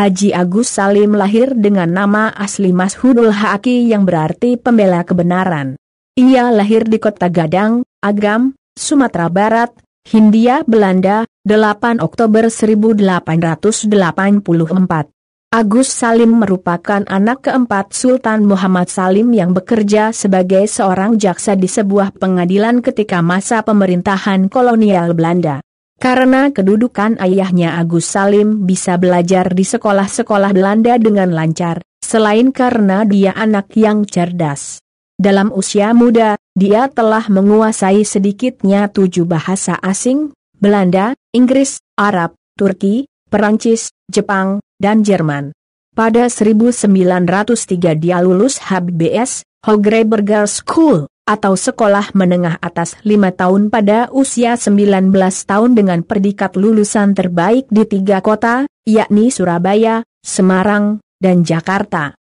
Haji Agus Salim lahir dengan nama asli Mashudul Haki yang berarti pembela kebenaran. Ia lahir di kota Gadang, Agam, Sumatera Barat, Hindia Belanda, 8 Oktober 1884. Agus Salim merupakan anak keempat Sultan Muhammad Salim yang bekerja sebagai seorang jaksa di sebuah pengadilan ketika masa pemerintahan kolonial Belanda. Karena kedudukan ayahnya Agus Salim bisa belajar di sekolah-sekolah Belanda dengan lancar, selain karena dia anak yang cerdas. Dalam usia muda, dia telah menguasai sedikitnya tujuh bahasa asing, Belanda, Inggris, Arab, Turki, Perancis, Jepang, dan Jerman. Pada 1903 dia lulus HBS, Hogreberger School, atau sekolah menengah atas 5 tahun pada usia 19 tahun dengan predikat lulusan terbaik di tiga kota, yakni Surabaya, Semarang, dan Jakarta.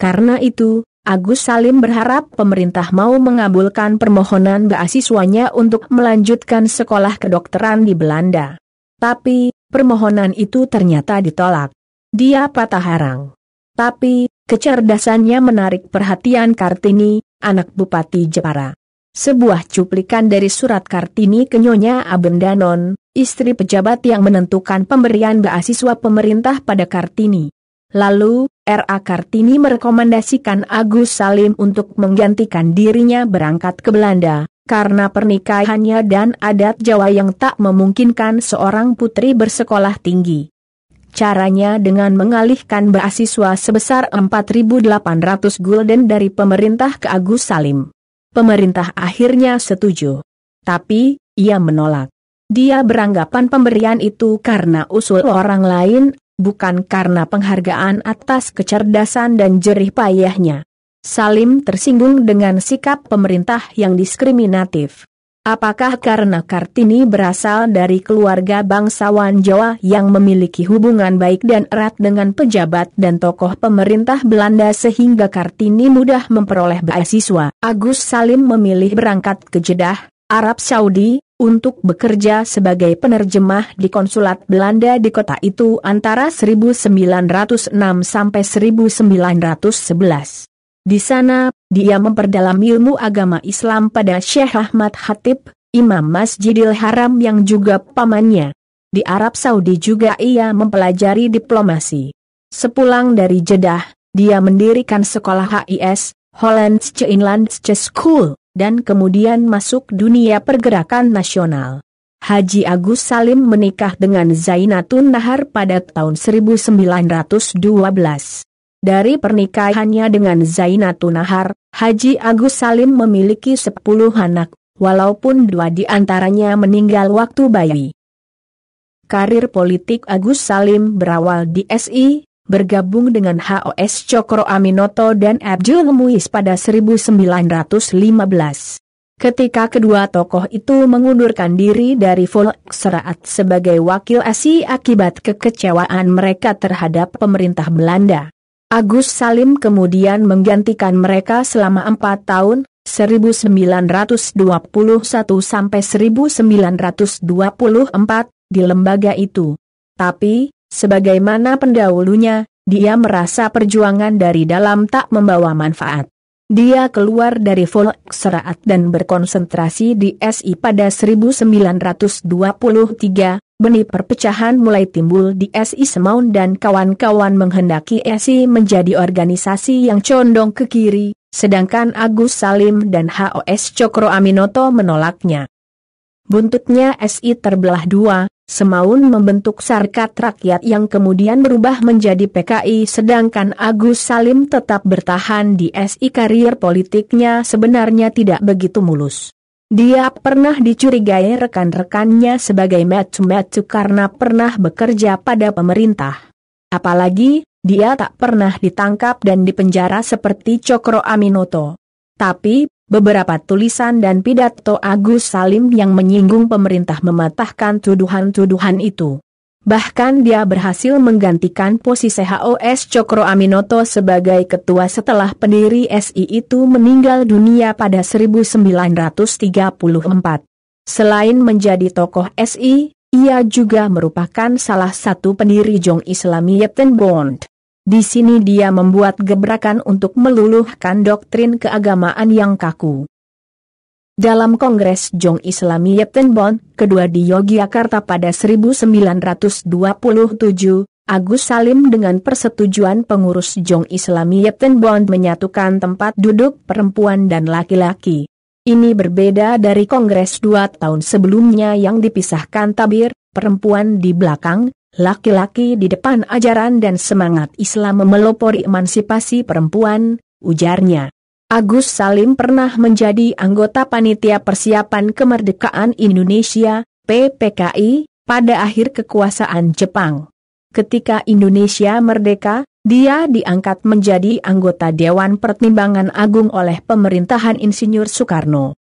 Karena itu, Agus Salim berharap pemerintah mau mengabulkan permohonan beasiswanya untuk melanjutkan sekolah kedokteran di Belanda. Tapi, permohonan itu ternyata ditolak. Dia patah harang. Tapi, kecerdasannya menarik perhatian Kartini, anak Bupati Jepara. Sebuah cuplikan dari surat Kartini ke Abendanon, istri pejabat yang menentukan pemberian beasiswa pemerintah pada Kartini. Lalu, R.A. Kartini merekomendasikan Agus Salim untuk menggantikan dirinya berangkat ke Belanda, karena pernikahannya dan adat Jawa yang tak memungkinkan seorang putri bersekolah tinggi. Caranya dengan mengalihkan beasiswa sebesar 4.800 gulden dari pemerintah ke Agus Salim. Pemerintah akhirnya setuju. Tapi, ia menolak. Dia beranggapan pemberian itu karena usul orang lain, bukan karena penghargaan atas kecerdasan dan jerih payahnya. Salim tersinggung dengan sikap pemerintah yang diskriminatif. Apakah karena Kartini berasal dari keluarga bangsawan Jawa yang memiliki hubungan baik dan erat dengan pejabat dan tokoh pemerintah Belanda sehingga Kartini mudah memperoleh beasiswa? Agus Salim memilih berangkat ke Jeddah, Arab Saudi, untuk bekerja sebagai penerjemah di konsulat Belanda di kota itu antara 1906 sampai 1911. Di sana, dia memperdalam ilmu agama Islam pada Syekh Ahmad Hatib, Imam Masjidil Haram yang juga pamannya. Di Arab Saudi juga ia mempelajari diplomasi. Sepulang dari Jeddah, dia mendirikan sekolah HIS, Holland's Inlandse School, dan kemudian masuk dunia pergerakan nasional. Haji Agus Salim menikah dengan Zainatun Nahar pada tahun 1912. Dari pernikahannya dengan Zainatun Nahar, Haji Agus Salim memiliki sepuluh anak, walaupun dua di antaranya meninggal waktu bayi. Karir politik Agus Salim berawal di SI, bergabung dengan HOS Cokro Aminoto dan Abdul Muiz pada 1915. Ketika kedua tokoh itu mengundurkan diri dari Volksraad sebagai wakil ASI akibat kekecewaan mereka terhadap pemerintah Belanda. Agus Salim kemudian menggantikan mereka selama empat tahun, 1921 sampai 1924, di lembaga itu. Tapi, sebagaimana pendahulunya, dia merasa perjuangan dari dalam tak membawa manfaat. Dia keluar dari Volksraad dan berkonsentrasi di SI pada 1923, benih perpecahan mulai timbul di SI Semaun dan kawan-kawan menghendaki SI menjadi organisasi yang condong ke kiri, sedangkan Agus Salim dan HOS Cokro Aminoto menolaknya. Buntutnya SI terbelah dua, Semaun membentuk Sarkat Rakyat yang kemudian berubah menjadi PKI sedangkan Agus Salim tetap bertahan di SI karir politiknya sebenarnya tidak begitu mulus. Dia pernah dicurigai rekan-rekannya sebagai macu-macu karena pernah bekerja pada pemerintah. Apalagi, dia tak pernah ditangkap dan dipenjara seperti Cokro Aminoto. Tapi, Beberapa tulisan dan pidato Agus Salim yang menyinggung pemerintah mematahkan tuduhan-tuduhan itu. Bahkan dia berhasil menggantikan posisi HOS Cokro Aminoto sebagai ketua setelah pendiri SI itu meninggal dunia pada 1934. Selain menjadi tokoh SI, ia juga merupakan salah satu pendiri Jong Islami Yepten Bond. Di sini dia membuat gebrakan untuk meluluhkan doktrin keagamaan yang kaku. Dalam Kongres Jong Islami Yeptenbon, kedua di Yogyakarta pada 1927, Agus Salim dengan persetujuan pengurus Jong Islami Yeptenbon menyatukan tempat duduk perempuan dan laki-laki. Ini berbeda dari Kongres dua tahun sebelumnya yang dipisahkan tabir, perempuan di belakang, Laki-laki di depan ajaran dan semangat Islam memelopori emansipasi perempuan, ujarnya. Agus Salim pernah menjadi anggota Panitia Persiapan Kemerdekaan Indonesia, PPKI, pada akhir kekuasaan Jepang. Ketika Indonesia merdeka, dia diangkat menjadi anggota Dewan Pertimbangan Agung oleh pemerintahan Insinyur Soekarno.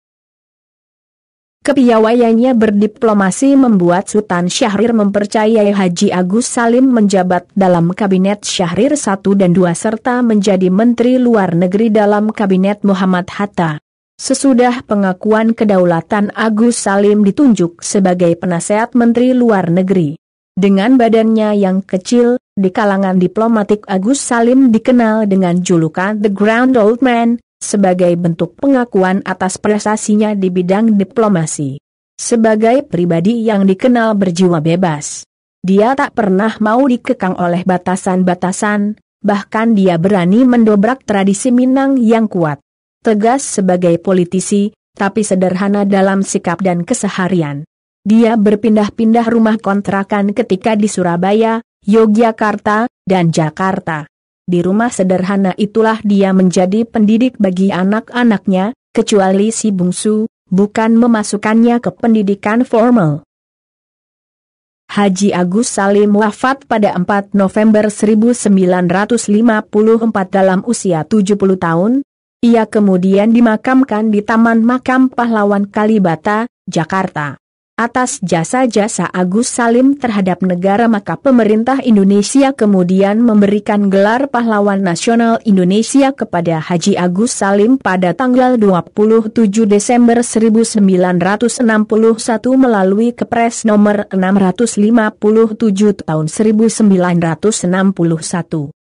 Kepiawaiannya berdiplomasi membuat Sultan Syahrir mempercayai Haji Agus Salim menjabat dalam Kabinet Syahrir I dan II serta menjadi Menteri Luar Negeri dalam Kabinet Muhammad Hatta. Sesudah pengakuan kedaulatan Agus Salim ditunjuk sebagai penasehat Menteri Luar Negeri. Dengan badannya yang kecil, di kalangan diplomatik Agus Salim dikenal dengan julukan The Grand Old Man, sebagai bentuk pengakuan atas prestasinya di bidang diplomasi. Sebagai pribadi yang dikenal berjiwa bebas, dia tak pernah mau dikekang oleh batasan-batasan, bahkan dia berani mendobrak tradisi Minang yang kuat. Tegas sebagai politisi, tapi sederhana dalam sikap dan keseharian. Dia berpindah-pindah rumah kontrakan ketika di Surabaya, Yogyakarta, dan Jakarta. Di rumah sederhana itulah dia menjadi pendidik bagi anak-anaknya, kecuali si bungsu, bukan memasukkannya ke pendidikan formal. Haji Agus Salim wafat pada 4 November 1954 dalam usia 70 tahun. Ia kemudian dimakamkan di Taman Makam Pahlawan Kalibata, Jakarta atas jasa-jasa Agus Salim terhadap negara maka pemerintah Indonesia kemudian memberikan gelar pahlawan nasional Indonesia kepada Haji Agus Salim pada tanggal 27 Desember 1961 melalui Kepres nomor 657 tahun 1961.